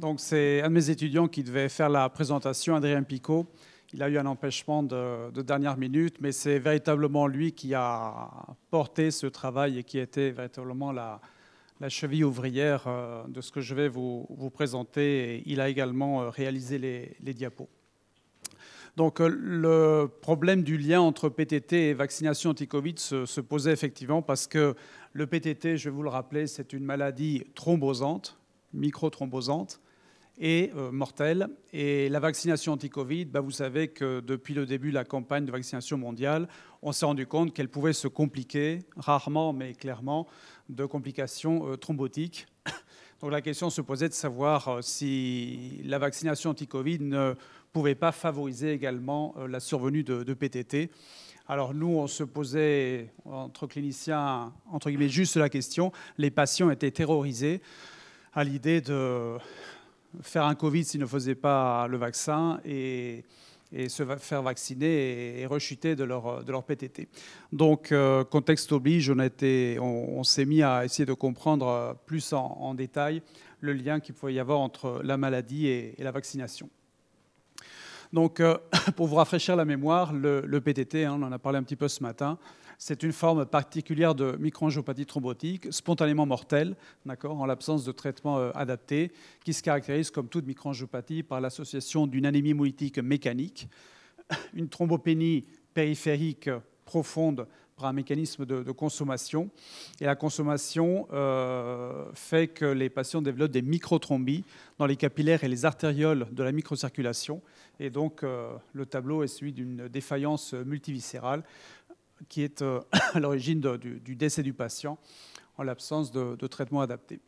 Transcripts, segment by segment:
Donc c'est un de mes étudiants qui devait faire la présentation, Adrien Picot. Il a eu un empêchement de, dernière minute, mais c'est véritablement lui qui a porté ce travail et qui était véritablement la, cheville ouvrière euh, de ce que je vais vous, présenter. il a également euh, réalisé les, diapos. Donc euh, le problème du lien entre PTT et vaccination anti-Covid se, posait effectivement parce que le PTT, je vais vous le rappeler, c'est une maladie thrombosante, microthrombosante, et euh, mortelle. Et la vaccination anti-Covid, bah, vous savez que depuis le début de la campagne de vaccination mondiale, on s'est rendu compte qu'elle pouvait se compliquer, rarement mais clairement, de complications euh, thrombotiques. Donc la question se posait de savoir euh, si la vaccination anti-Covid ne pouvait pas favoriser également la survenue de PTT. Alors nous, on se posait, entre cliniciens, entre guillemets, juste la question. Les patients étaient terrorisés à l'idée de, faire un Covid s'ils ne faisaient pas le vaccin et, se faire vacciner et, rechuter de leur, PTT. Donc, euh, contexte oblige, on, on, s'est mis à essayer de comprendre euh, plus en, détail le lien qu'il pouvait y avoir entre la maladie et, la vaccination. Donc, euh, pour vous rafraîchir la mémoire, le, PTT, hein, on en a parlé un petit peu ce matin, c'est une forme particulière de microangiopathie thrombotique, spontanément mortelle, en l'absence de traitement euh, adapté, qui se caractérise, comme toute microangiopathie, par l'association d'une anémie molytique mécanique, une thrombopénie périphérique profonde par un mécanisme de, consommation. Et la consommation euh, fait que les patients développent des microthrombies dans les capillaires et les artérioles de la microcirculation. Et donc, euh, le tableau est celui d'une défaillance multiviscérale qui est euh, à l'origine du, décès du patient en l'absence de, traitement adapté.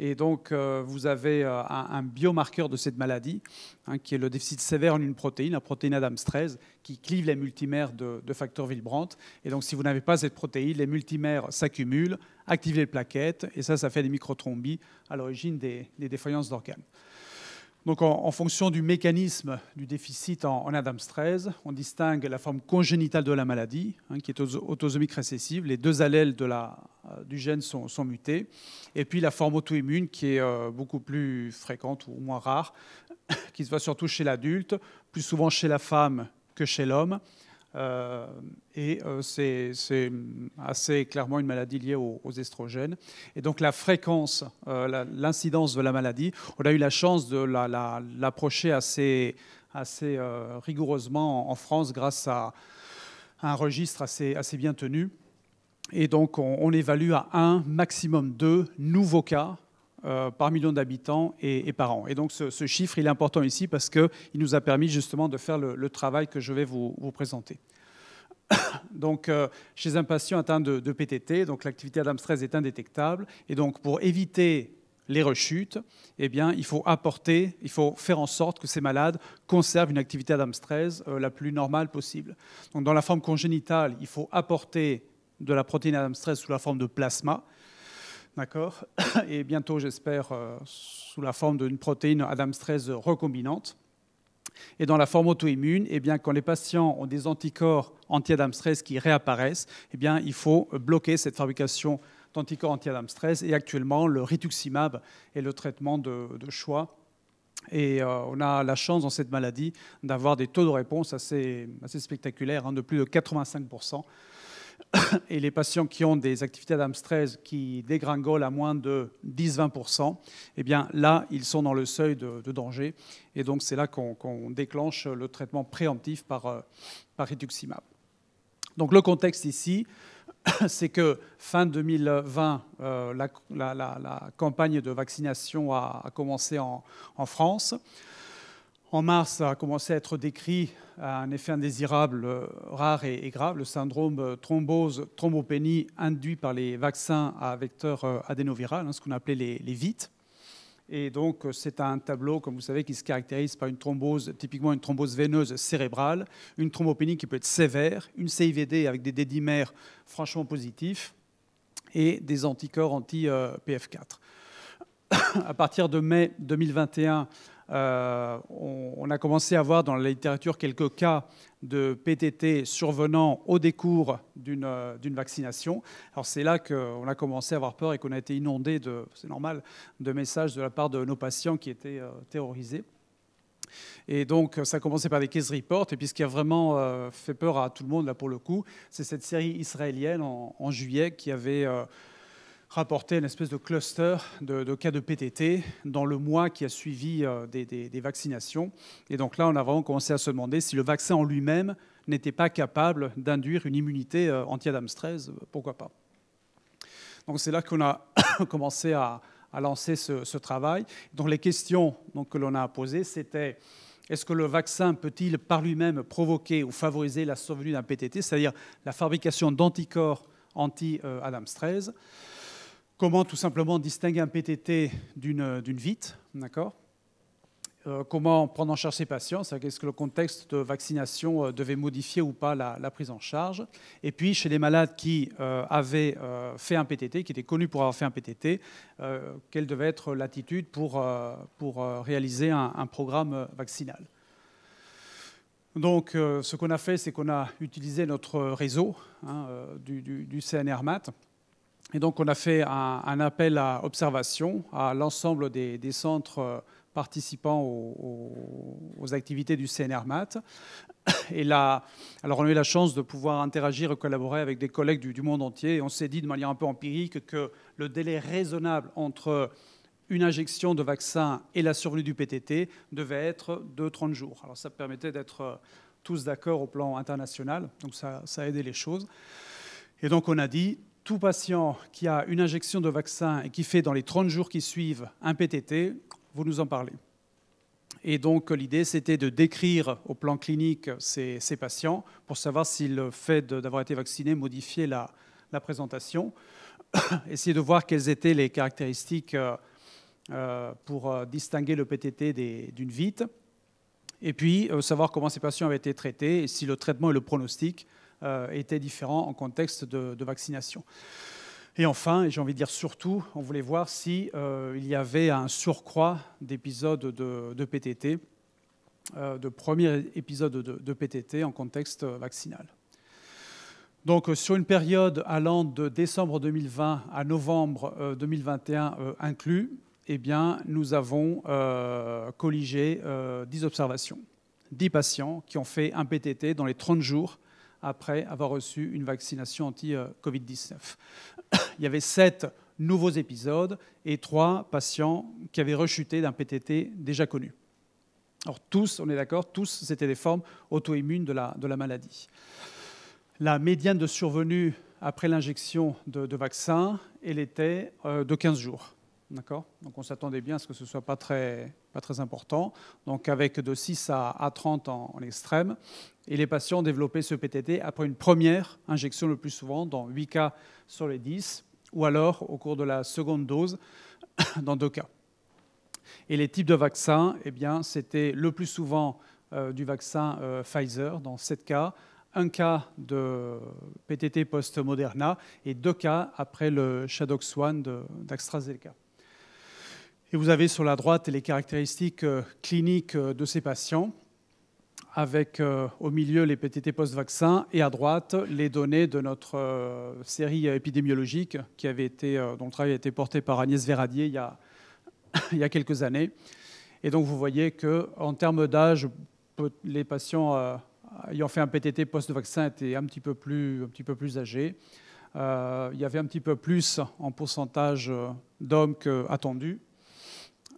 Et donc, euh, vous avez euh, un, biomarqueur de cette maladie, hein, qui est le déficit sévère en une protéine, la protéine ADAMS13, qui clive les multimères de, de facteur Et donc, si vous n'avez pas cette protéine, les multimères s'accumulent, activent les plaquettes, et ça, ça fait des microthrombies à l'origine des défaillances d'organes. Donc, en, fonction du mécanisme du déficit en, en, Adams 13, on distingue la forme congénitale de la maladie, hein, qui est autosomique récessive. Les deux allèles euh, du gène sont, mutés. Et puis la forme auto-immune, qui est euh, beaucoup plus fréquente ou moins rare, qui se voit surtout chez l'adulte, plus souvent chez la femme que chez l'homme. Euh, et euh, c'est assez clairement une maladie liée aux, estrogènes. Et donc la fréquence, euh, l'incidence de la maladie, on a eu la chance de l'approcher assez, assez rigoureusement en, France grâce à un registre assez, assez bien tenu. Et donc on, évalue à un maximum deux nouveaux cas euh, par million d'habitants et, par an. Et donc ce, chiffre, il est important ici parce qu'il nous a permis justement de faire le, travail que je vais vous, présenter. donc, euh, chez un patient atteint de, PTT, donc l'activité Adam stress est indétectable. Et donc, pour éviter les rechutes, eh bien, il faut apporter, il faut faire en sorte que ces malades conservent une activité Adam euh, la plus normale possible. Donc, dans la forme congénitale, il faut apporter de la protéine Adam sous la forme de plasma D'accord Et bientôt, j'espère, euh, sous la forme d'une protéine Adam 13 recombinante. Et dans la forme auto-immune, eh bien, quand les patients ont des anticorps anti adamstresse qui réapparaissent, eh bien, il faut bloquer cette fabrication d'anticorps anti adamstresse Et actuellement, le rituximab est le traitement de, choix. Et euh, on a la chance dans cette maladie d'avoir des taux de réponse assez, spectaculaires, hein, de plus de 85%. et les patients qui ont des activités d'âme qui dégringolent à moins de 10-20%, eh bien là, ils sont dans le seuil de, danger. Et donc, c'est là qu'on déclenche le traitement préemptif par, euh, par rituximab. Donc, le contexte ici, c'est que fin 2020, euh, la, campagne de vaccination a, commencé en France. En mars a commencé à être décrit un effet indésirable euh, rare et grave, le syndrome euh, thrombose thrombopénie induit par les vaccins à vecteur euh, adénoviral, hein, ce qu'on appelait les, les Et donc, c'est un tableau, comme vous savez, qui se caractérise par une thrombose, typiquement une thrombose veineuse cérébrale, une thrombopénie qui peut être sévère, une CIVD avec des dédimères franchement positifs et des anticorps anti-PF4. À partir de mai 2021, euh, on, a commencé à voir dans la littérature quelques cas de PTT survenant au décours euh, d'une vaccination. Alors c'est là qu'on a commencé à avoir peur et qu'on a été inondé, de, c'est normal, de messages de la part de nos patients qui étaient euh, terrorisés. Et donc, ça a commencé par des case reports. Et puis, ce qui a vraiment fait peur à tout le monde, là, pour le coup, c'est cette série israélienne en, juillet qui avait rapporté une espèce de cluster de, cas de PTT dans le mois qui a suivi euh, des, vaccinations. Et donc là, on a vraiment commencé à se demander si le vaccin en lui-même n'était pas capable d'induire une immunité euh, anti adam 13, pourquoi pas. Donc c'est là qu'on a commencé à, lancer ce, travail. Donc les questions que l'on a posées, c'était est-ce que le vaccin peut-il par lui-même provoquer ou favoriser la survenue d'un PTT, c'est-à-dire la fabrication d'anticorps anti euh, adam 13 Comment tout simplement distinguer un PTT euh, d'une vite, d'accord euh, Comment prendre en charge ces patients Est-ce que le contexte de vaccination euh, devait modifier ou pas la, prise en charge Et puis, chez les malades qui avaient fait un PTT, qui étaient connus pour avoir fait un PTT, quelle devait être l'attitude pour, pour réaliser un, programme vaccinal donc, ce qu'on a fait, c'est qu'on a utilisé notre réseau hein, du, du CNRMAT et donc, on a fait un, appel à observation à l'ensemble des, centres euh, participants aux, activités du CNRMAT. Et là, alors on a eu la chance de pouvoir interagir et collaborer avec des collègues du, monde entier. Et on s'est dit de manière un peu empirique que le délai raisonnable entre une injection de vaccin et la survenue du PTT devait être de 30 jours. Alors ça permettait d'être euh, tous d'accord au plan international, donc ça, ça a aidé les choses. Et donc on a dit, tout patient qui a une injection de vaccin et qui fait dans les 30 jours qui suivent un PTT, vous nous en parlez. Et donc l'idée, c'était de décrire au plan clinique ces, patients pour savoir si le fait d'avoir été vacciné modifiait la, présentation, essayer de voir quelles étaient les caractéristiques euh, euh, pour euh, distinguer le PTT d'une vite, et puis savoir comment ces patients avaient été traités et si le traitement et le pronostic euh, étaient différents en contexte de, vaccination. Et enfin, et j'ai envie de dire surtout, on voulait voir si euh, il y avait un surcroît d'épisodes de, PTT, de premiers euh, épisodes de, PTT en contexte vaccinal. Donc sur une période allant de décembre 2020 à novembre 2021 inclus, eh bien, nous avons colligé 10 observations, 10 patients qui ont fait un PTT dans les 30 jours après avoir reçu une vaccination anti-Covid-19. Il y avait sept nouveaux épisodes et trois patients qui avaient rechuté d'un PTT déjà connu. Alors tous, on est d'accord, tous, c'était des formes auto-immunes de la, maladie. La médiane de survenue après l'injection de, de vaccins, elle était euh, de 15 jours. D'accord Donc on s'attendait bien à ce que ce ne soit pas très, important. Donc avec de 6 à, 30 en, extrême. Et les patients développaient ce PTT après une première injection le plus souvent, dans 8 cas sur les 10, ou alors au cours de la seconde dose, dans 2 cas. Et les types de vaccins, eh bien, c'était le plus souvent euh, du vaccin euh, Pfizer, dans 7 cas, un cas de PTT post-Moderna et deux cas après le Shadox 1 d'AstraZeneca. Et vous avez sur la droite les caractéristiques euh, cliniques euh, de ces patients, avec euh, au milieu les PTT post-vaccin et à droite les données de notre série épidémiologique qui avait été, dont le travail a été porté par Agnès Véradier il y a, il y a quelques années. Et donc vous voyez qu'en termes d'âge, les patients ayant fait un PTT post-vaccin étaient un petit peu plus, un petit peu plus âgés. il y avait un petit peu plus en pourcentage d'hommes qu'attendus.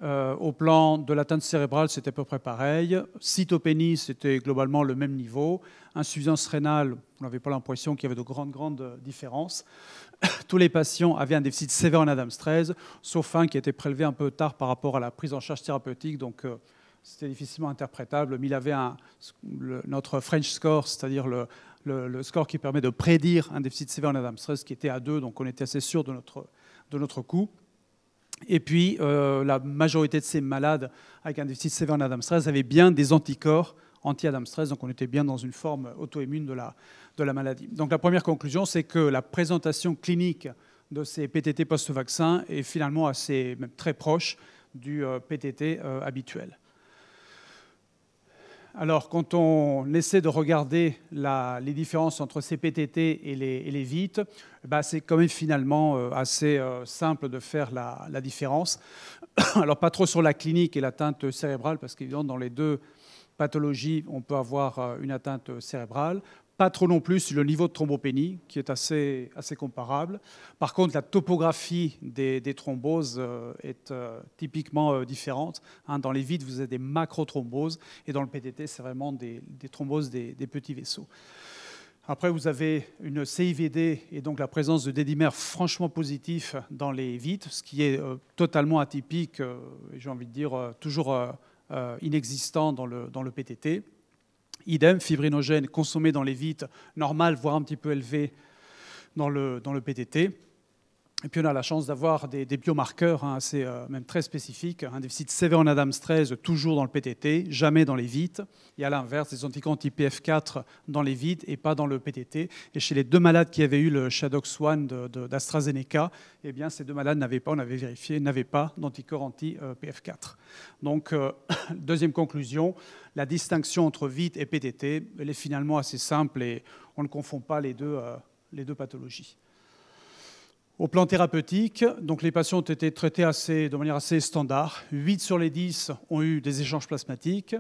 Euh, au plan de l'atteinte cérébrale, c'était à peu près pareil. Cytopénie, c'était globalement le même niveau. Insuffisance rénale, on n'avait pas l'impression qu'il y avait de grandes, grandes euh, différences. Tous les patients avaient un déficit sévère en Adams 13, sauf un qui était prélevé un peu tard par rapport à la prise en charge thérapeutique. Donc, euh, c'était difficilement interprétable, mais il avait notre French score, c'est-à-dire le, score qui permet de prédire un déficit sévère en Adams 13, qui était à 2, donc on était assez sûr de notre, de notre coût. Et puis, euh, la majorité de ces malades avec un déficit sévère en Adam-Stress avaient bien des anticorps anti-Adam-Stress, donc on était bien dans une forme auto-immune de la, maladie. Donc la première conclusion, c'est que la présentation clinique de ces PTT post-vaccin est finalement assez, même très proche du euh, PTT euh, habituel. Alors, quand on essaie de regarder les différences entre CPTT et les, et eh ben, c'est quand même finalement euh, assez euh, simple de faire la, la, différence. Alors, pas trop sur la clinique et l'atteinte cérébrale, parce qu'évidemment, dans les deux pathologies, on peut avoir euh, une atteinte cérébrale pas trop non plus sur le niveau de thrombopénie, qui est assez, assez comparable. Par contre, la topographie des, thromboses euh, est euh, typiquement euh, différente. Hein. dans les vides, vous avez des macrothromboses, et dans le PTT, c'est vraiment des, des thromboses des, petits vaisseaux. Après, vous avez une CIVD et donc la présence de dédimères franchement positifs dans les vides, ce qui est totalement atypique, et j'ai envie de dire, toujours inexistant dans le, dans le PTT. Idem, fibrinogène consommé dans les vites normales, voire un petit peu élevé dans le, dans le PTT. Et puis on a la chance d'avoir des, biomarqueurs hein, euh, même très spécifiques, un déficit sévère en Adam 13 toujours dans le PTT, jamais dans les vites, et à l'inverse, des anticorps anti-PF4 dans les vites et pas dans le PTT. Et chez les deux malades qui avaient eu le Shadox 1 d'AstraZeneca, eh bien ces deux malades n'avaient pas, on avait vérifié, n'avaient pas d'anticorps anti-PF4. Euh, Donc, euh, deuxième conclusion, la distinction entre vite et PTT, elle est finalement assez simple et on ne confond pas les deux pathologies. Au plan thérapeutique, donc les patients ont été traités de manière assez standard. 8 sur les 10 ont eu des échanges plasmatiques.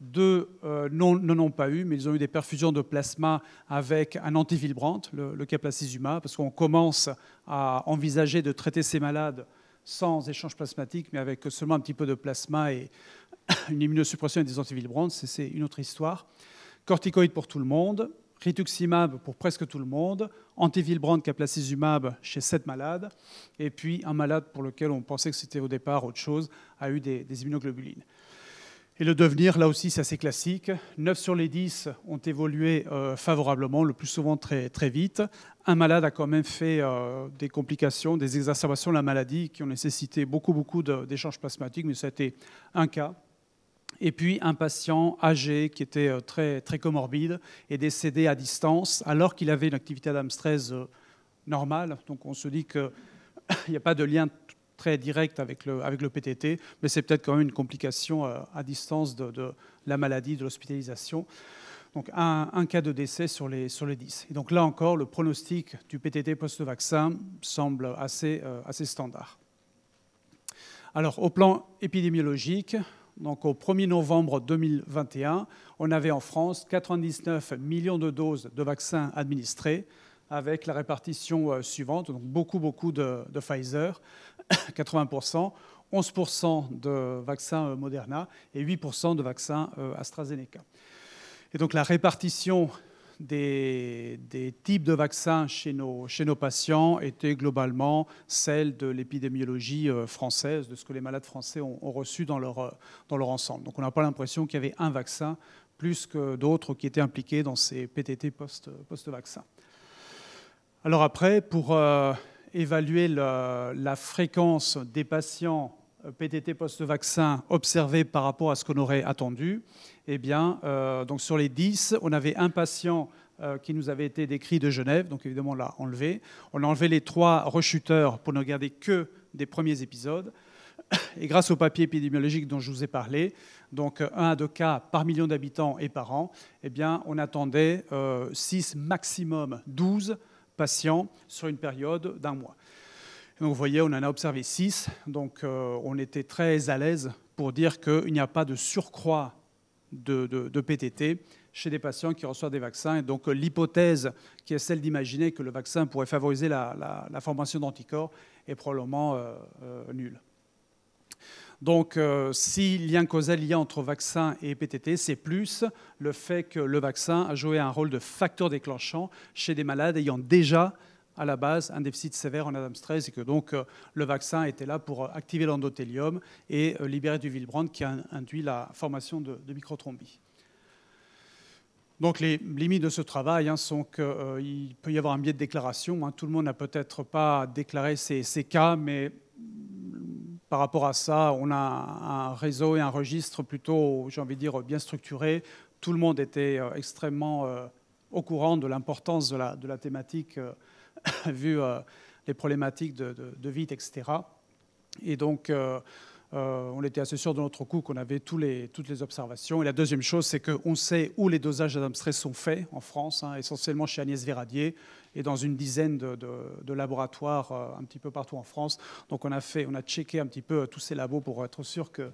Deux euh, n'en ont pas eu, mais ils ont eu des perfusions de plasma avec un antivilbrant, le, le caplacizumab, parce qu'on commence à envisager de traiter ces malades sans échange plasmatique, mais avec seulement un petit peu de plasma et une immunosuppression et des antivilbrantes. C'est une autre histoire. Corticoïdes pour tout le monde, rituximab pour presque tout le monde, antivilbrand caplacizumab chez 7 malades, et puis un malade pour lequel on pensait que c'était au départ autre chose a eu des, immunoglobulines. Et le devenir, là aussi, c'est assez classique. 9 sur les 10 ont évolué euh, favorablement, le plus souvent très, très vite. Un malade a quand même fait euh, des complications, des exacerbations de la maladie qui ont nécessité beaucoup, beaucoup d'échanges plasmatiques, mais ça a été un cas et puis un patient âgé qui était euh, très, comorbide est décédé à distance alors qu'il avait une activité d'âme 13 euh, normale. Donc on se dit qu'il n'y a pas de lien très direct avec le, PTT, mais c'est peut-être quand même une complication euh, à distance de, la maladie, de l'hospitalisation. Donc un, cas de décès sur les, sur les 10. Et donc là encore, le pronostic du PTT post-vaccin semble assez standard. Alors au plan épidémiologique, donc au 1er novembre 2021, on avait en France 99 millions de doses de vaccins administrés, avec la répartition euh, suivante, donc beaucoup, beaucoup de, Pfizer, 80%, 11% de vaccins euh, Moderna et 8% de vaccins euh, AstraZeneca. Et donc la répartition des, types de vaccins chez nos, patients étaient globalement celles de l'épidémiologie euh, française, de ce que les malades français ont, reçu euh, dans leur, ensemble. Donc on n'a pas l'impression qu'il y avait un vaccin plus que d'autres qui étaient impliqués dans ces PTT post-vaccin. Alors après, pour euh, évaluer la fréquence des patients euh, PTT post-vaccin observé par rapport à ce qu'on aurait attendu, eh bien, euh, donc sur les 10, on avait un patient euh, qui nous avait été décrit de Genève, donc évidemment on l'a enlevé. On a enlevé les trois rechuteurs pour ne garder que des premiers épisodes. Et grâce au papier épidémiologique dont je vous ai parlé, donc 1 à 2 cas par million d'habitants et par an, eh bien, on attendait 6 maximum 12 patients sur une période d'un mois donc vous voyez, on en a observé six. donc euh, on était très à l'aise pour dire qu'il n'y a pas de surcroît de, PTT chez des patients qui reçoivent des vaccins. Et donc euh, l'hypothèse qui est celle d'imaginer que le vaccin pourrait favoriser la, formation d'anticorps est probablement euh, nulle. Donc, si lien causal lié entre vaccin et PTT, c'est plus le fait que le vaccin a joué un rôle de facteur déclenchant chez des malades ayant déjà à la base un déficit sévère en Adam et que donc euh, le vaccin était là pour euh, activer l'endothélium et euh, libérer du Willebrand qui a induit la formation de, de Donc les limites de ce travail hein, sont qu'il peut y avoir un biais de déclaration. Hein. Tout le monde n'a peut-être pas déclaré ses, cas, mais mm, par rapport à ça, on a un réseau et un registre plutôt, j'ai envie de dire, bien structuré. Tout le monde était extrêmement au courant de l'importance de la, de la thématique vu euh, les problématiques de, de, vide, etc. Et donc, euh, euh, on était assez sûr de notre coup qu'on avait tous les, toutes les observations. Et la deuxième chose, c'est qu'on sait où les dosages d'adamstress sont faits en France, hein, essentiellement chez Agnès Véradier et dans une dizaine de, laboratoires un petit peu partout en France. Donc on a, fait, on a checké un petit peu tous ces labos pour être sûr qu'il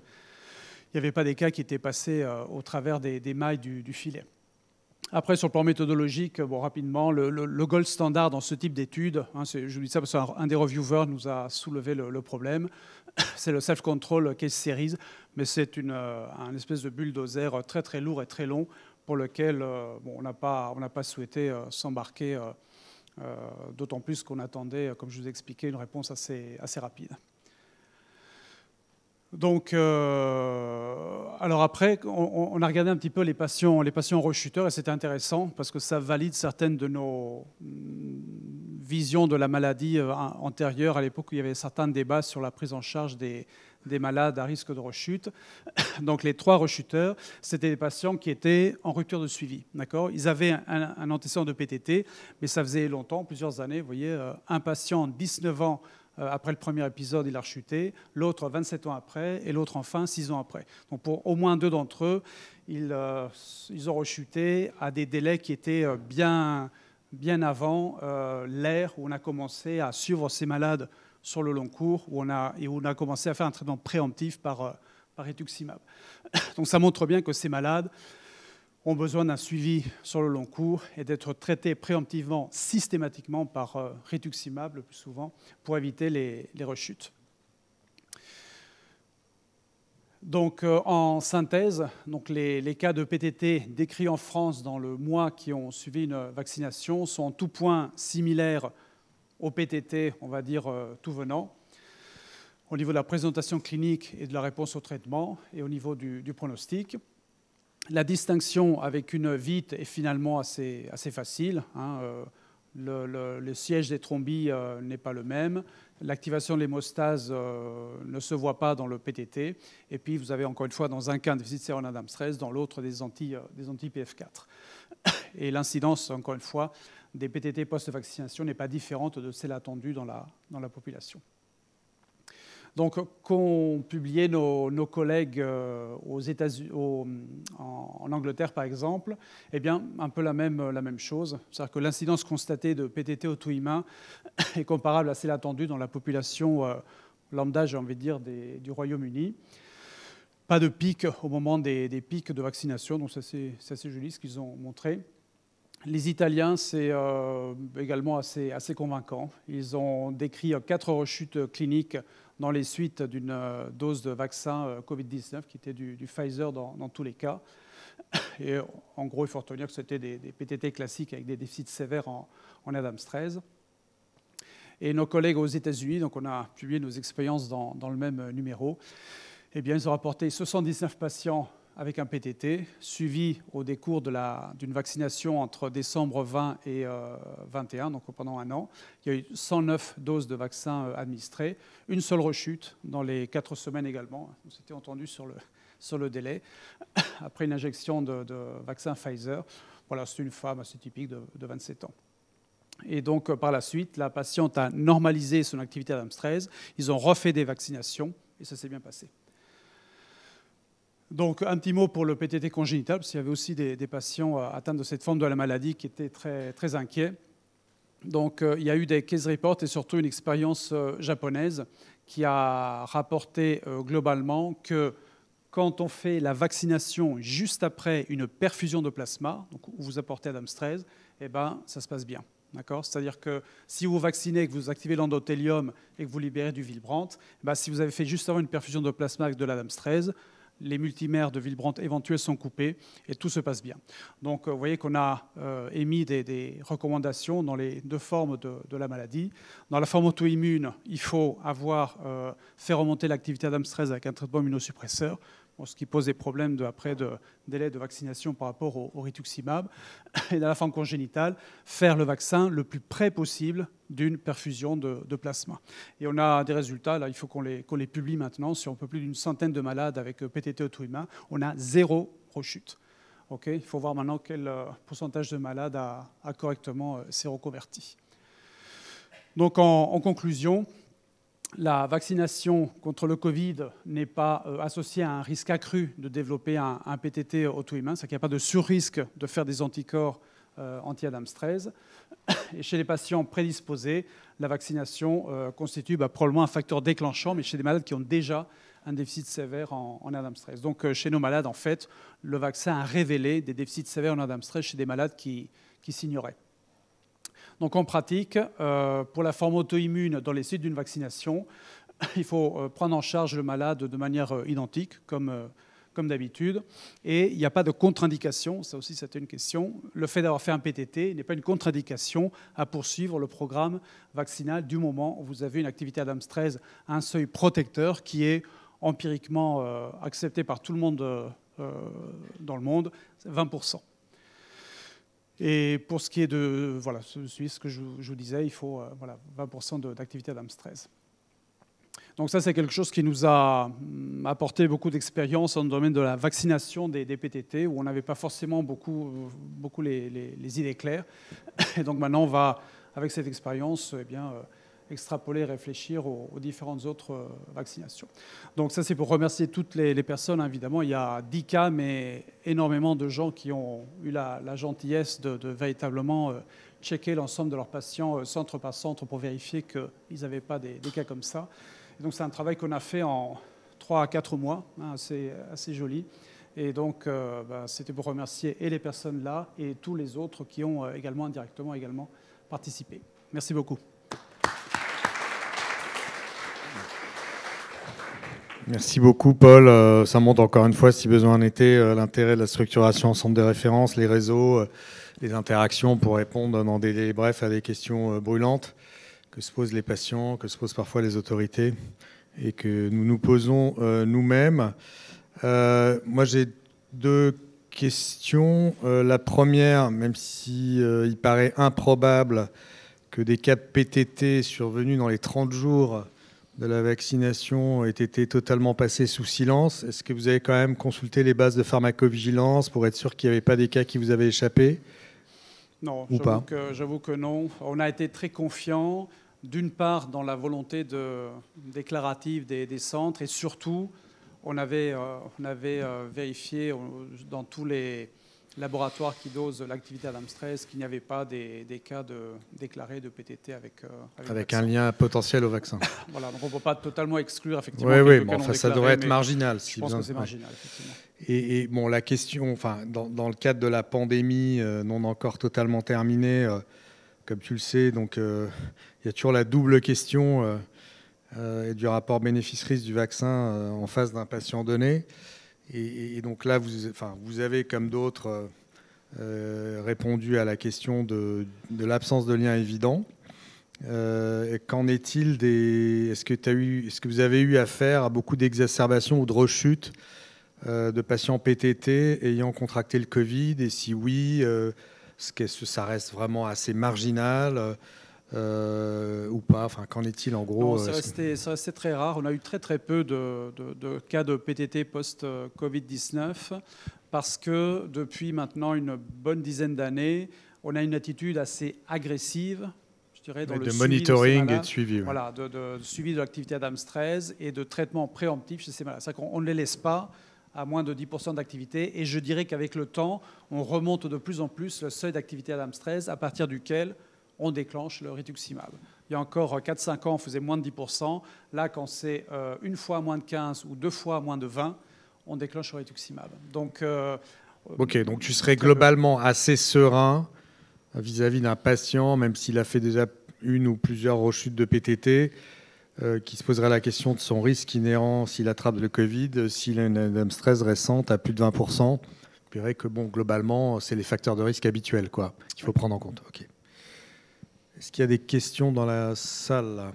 n'y avait pas des cas qui étaient passés au travers des, mailles du filet. Après, sur le plan méthodologique, rapidement, le, gold standard dans ce type d'étude, hein, je vous dis ça parce qu'un des reviewers nous a soulevé le, problème, c'est le self-control case series, mais c'est une, euh, un espèce de bulldozer très très lourd et très long pour lequel euh, on n'a pas, souhaité euh, s'embarquer, d'autant plus qu'on attendait, comme je vous ai expliqué, une réponse assez rapide. Donc, euh, alors après, on, a regardé un petit peu les patients, les patients rechuteurs et c'était intéressant parce que ça valide certaines de nos mm, visions de la maladie euh, antérieure. À l'époque, il y avait certains débats sur la prise en charge des, malades à risque de rechute. Donc, les trois rechuteurs, c'était des patients qui étaient en rupture de suivi. D'accord Ils avaient un, antécédent de PTT, mais ça faisait longtemps, plusieurs années. Vous voyez, euh, un patient, 19 ans, euh, après le premier épisode, il a rechuté, l'autre 27 ans après, et l'autre enfin 6 ans après. Donc pour au moins deux d'entre eux, ils, euh, ont rechuté à des délais qui étaient euh, bien, bien avant l'ère où on a commencé à suivre ces malades sur le long cours, où on a, et où on a commencé à faire un traitement préemptif par, par rituximab. Donc ça montre bien que ces malades ont besoin d'un suivi sur le long cours et d'être traités préemptivement, systématiquement par euh, rituximab le plus souvent, pour éviter les, rechutes. Donc, euh, en synthèse, donc les, cas de PTT décrits en France dans le mois qui ont suivi une vaccination sont en tout point similaires au PTT, on va dire, euh, tout venant, au niveau de la présentation clinique et de la réponse au traitement et au niveau du pronostic la distinction avec une vite est finalement assez, facile. Hein, euh, le, siège des trombies euh, n'est pas le même. L'activation de l'hémostase euh, ne se voit pas dans le PTT. Et puis, vous avez encore une fois, dans un cas, un déficit de sérum dans l'autre, des, anti, pf 4 Et l'incidence, encore une fois, des PTT post-vaccination n'est pas différente de celle attendue dans la population donc qu'ont publié nos, collègues euh, aux États en, Angleterre par exemple, eh bien un peu la même, chose, c'est-à-dire que l'incidence constatée de PTT tout humain est comparable à celle attendue dans la population euh, lambda, j'ai envie de dire, du Royaume-Uni. Pas de pic au moment des, pics de vaccination, donc c'est assez joli ce qu'ils ont montré. Les Italiens, c'est euh, également assez, assez convaincant. Ils ont décrit quatre rechutes cliniques dans les suites d'une euh, dose de vaccin euh, Covid-19 qui était du, Pfizer dans, tous les cas. Et euh, en gros, il faut retenir que c'était des, PTT classiques avec des déficits sévères en, en Adams 13. Et nos collègues aux États-Unis, donc on a publié nos expériences dans, le même numéro, eh bien, ils ont rapporté 79 patients avec un PTT, suivi au décours d'une vaccination entre décembre 20 et 21, euh, donc pendant un an. Il y a eu 109 doses de vaccins euh, administrées, une seule rechute dans les quatre semaines également. On s'était entendu sur le, sur le délai, après une injection de, vaccin Pfizer. Voilà, c'est une femme assez typique de, 27 ans. Et donc, euh, par la suite, la patiente a normalisé son activité à 13. Ils ont refait des vaccinations et ça s'est bien passé. Donc, un petit mot pour le PTT congénital, parce qu'il y avait aussi des, patients euh, atteints de cette forme de la maladie qui étaient très, très inquiets. Donc, euh, il y a eu des case reports et surtout une expérience euh, japonaise qui a rapporté globalement que quand on fait la vaccination juste après une perfusion de plasma, donc où vous apportez ADAMS-13, eh ben, ça se passe bien. C'est-à-dire que si vous vaccinez, que vous activez l'endothélium et que vous libérez du Villebrandt, eh ben, si vous avez fait juste avant une perfusion de plasma avec de l'ADAMS-13, les multimères de villebrandt éventuels sont coupés et tout se passe bien. Donc euh, vous voyez qu'on a euh, émis des, recommandations dans les deux formes de, la maladie. Dans la forme auto-immune, il faut avoir euh, fait remonter l'activité d'Adam 13 avec un traitement immunosuppresseur ce qui pose des problèmes de, après de délai de vaccination par rapport au, rituximab, et dans la forme congénitale, faire le vaccin le plus près possible d'une perfusion de, plasma. Et on a des résultats, là, il faut qu'on les, les, publie maintenant, sur on peu plus d'une centaine de malades avec euh, PTT auto-humain, on a zéro rechute. Ok. il faut voir maintenant quel euh, pourcentage de malades a, correctement correctement euh, reconverti. Donc en conclusion, la vaccination contre le Covid n'est pas euh, associée à un risque accru de développer un, PTT auto-humain, c'est-à-dire qu'il n'y a pas de surrisque de faire des anticorps euh, anti-Adams Et chez les patients prédisposés, la vaccination euh, constitue bah, probablement un facteur déclenchant, mais chez des malades qui ont déjà un déficit sévère en, en Donc chez nos malades, en fait, le vaccin a révélé des déficits sévères en Adam 13 chez des malades qui, qui s'ignoraient. Donc en pratique, euh, pour la forme auto-immune dans les suites d'une vaccination, il faut euh, prendre en charge le malade de manière euh, identique, comme, d'habitude. Et il n'y a pas de contre-indication, ça aussi c'était une question. Le fait d'avoir fait un PTT n'est pas une contre-indication à poursuivre le programme vaccinal du moment où vous avez une activité Adams 13 à un seuil protecteur qui est empiriquement accepté par tout le monde dans le monde, 20%. Et pour ce qui est de voilà, Suisse, ce que je, vous disais, il faut euh, voilà, 20% d'activité à stress. Donc ça, c'est quelque chose qui nous a mm, apporté beaucoup d'expérience dans le domaine de la vaccination des, PTT, où on n'avait pas forcément beaucoup, beaucoup les, idées claires. Et donc maintenant, on va, avec cette expérience, eh bien, euh, extrapoler, réfléchir aux, différentes autres euh, vaccinations. Donc ça, c'est pour remercier toutes les, personnes. Hein, évidemment, il y a 10 cas, mais énormément de gens qui ont eu la, gentillesse de, véritablement euh, checker l'ensemble de leurs patients euh, centre par centre pour vérifier qu'ils n'avaient pas des, cas comme ça. donc c'est un travail qu'on a fait en 3 à 4 mois, C'est hein, assez, joli. Et donc, bah, c'était pour remercier et les personnes là et tous les autres qui ont également indirectement également participé. Merci beaucoup. Merci beaucoup, Paul. Euh, ça montre encore une fois, si besoin en était, euh, l'intérêt de la structuration en centre de référence, les réseaux, euh, les interactions pour répondre dans des brefs à des questions brûlantes que se posent les patients, que se posent parfois les autorités et que nous nous posons nous-mêmes. moi, j'ai deux questions. la première, même si il paraît improbable que des cas PTT survenus dans les 30 jours de la vaccination ait été totalement passée sous silence. Est-ce que vous avez quand même consulté les bases de pharmacovigilance pour être sûr qu'il n'y avait pas des cas qui vous avaient échappé Non, j'avoue que, que, non. On a été très confiants, d'une part dans la volonté de, déclarative des, centres, et surtout, on avait, euh, on avait euh, vérifié euh, dans tous les laboratoire qui dose l'activité à l'âme qu'il n'y avait pas des, cas de, déclarés de PTT avec... Euh, avec, un lien potentiel au vaccin. voilà, donc on ne peut pas totalement exclure effectivement... Oui, oui, ça devrait être marginal. je pense que c'est marginal, effectivement. Et, bon, la question, enfin, dans, le cadre de la pandémie euh, non encore totalement terminée, euh, comme tu le sais, donc il y a toujours la double question et du rapport bénéfice-risque du vaccin en face d'un patient donné. Et, donc là, vous, avez, comme d'autres, euh, répondu à la question de, l'absence de lien évident. Euh, qu'en est-il des. Est-ce que, est que vous avez eu affaire à beaucoup d'exacerbations ou de rechutes euh, de patients PTT ayant contracté le Covid Et si oui, est ce que ça reste vraiment assez marginal euh, ou pas Enfin, qu'en est-il en gros non, ça, euh, restait, très rare. On a eu très très peu de, cas de PTT post-Covid-19 parce que depuis maintenant une bonne dizaine d'années, on a une attitude assez agressive. Je dirais, dans le de monitoring et de suivi. Voilà, de, suivi de l'activité ADAMS 13 et de traitement préemptif chez ces malades. cest à qu'on ne les laisse pas à moins de 10% d'activité. Et je dirais qu'avec le temps, on remonte de plus en plus le seuil d'activité ADAMS 13 à partir duquel on déclenche le rituximab. Il y a encore 4-5 euh, ans, on faisait moins de 10%. Là, quand c'est euh, une fois moins de 15 ou deux fois moins de 20, on déclenche le rituximab. Donc, euh, ok, donc tu serais globalement assez serein vis-à-vis d'un patient, même s'il a fait déjà une ou plusieurs rechutes de PTT, qui se poserait la question de son risque inhérent s'il attrape le Covid, s'il a une stress récente à plus de 20%. Je dirais que bon, globalement, c'est les facteurs de risque habituels quoi, qu'il faut prendre en compte. Ok. Est-ce qu'il y a des questions dans la salle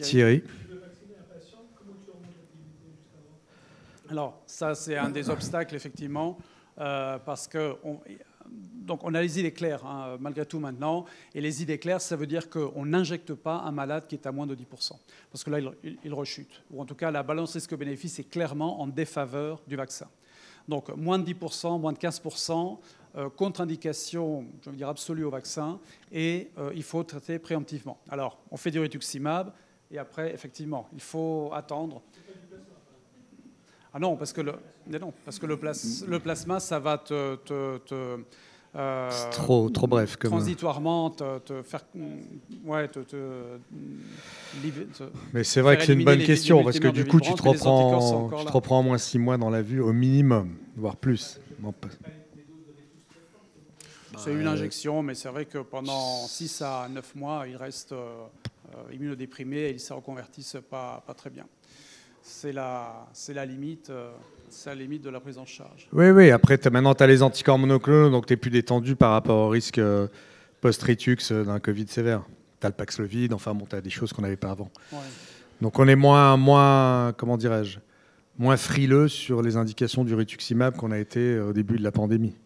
Thierry. Alors, ça, c'est un des obstacles, effectivement, euh, parce que. donc, on a les idées claires, hein, malgré tout, maintenant. Et les idées claires, ça veut dire qu'on n'injecte pas un malade qui est à moins de 10%. Parce que là, il, il rechute. Ou en tout cas, la balance risque-bénéfice est clairement en défaveur du vaccin. Donc moins de 10%, moins de 15%, euh, contre-indication, je veux dire, absolue au vaccin, et euh, il faut traiter préemptivement. Alors, on fait du rituximab, et après, effectivement, il faut attendre. Ah non, parce que le, non, parce que le, le plasma, ça va te euh, trop, trop bref. Comme... Euh, transitoirement, te, faire. Mm, ouais, te, mais c'est vrai que c'est une bonne question, parce que du coup, tu te, reprends, tu te reprends moins 6 mois dans la vue, au minimum, voire plus. c'est une injection, mais c'est vrai que pendant 6 à 9 mois, ils restent euh, euh, immunodéprimés et ils ne se reconvertissent pas, pas très bien. C'est la, la limite la limite de la prise en charge. Oui, oui. Après, maintenant, tu as les anticorps monoclonaux, donc tu es plus détendu par rapport au risque euh, post-ritux euh, d'un Covid sévère. Tu as le Paxlovid, enfin, bon, tu as des choses qu'on n'avait pas avant. Donc on est moins, moins comment dirais-je, moins frileux sur les indications du rituximab qu'on a été euh, au début de la pandémie.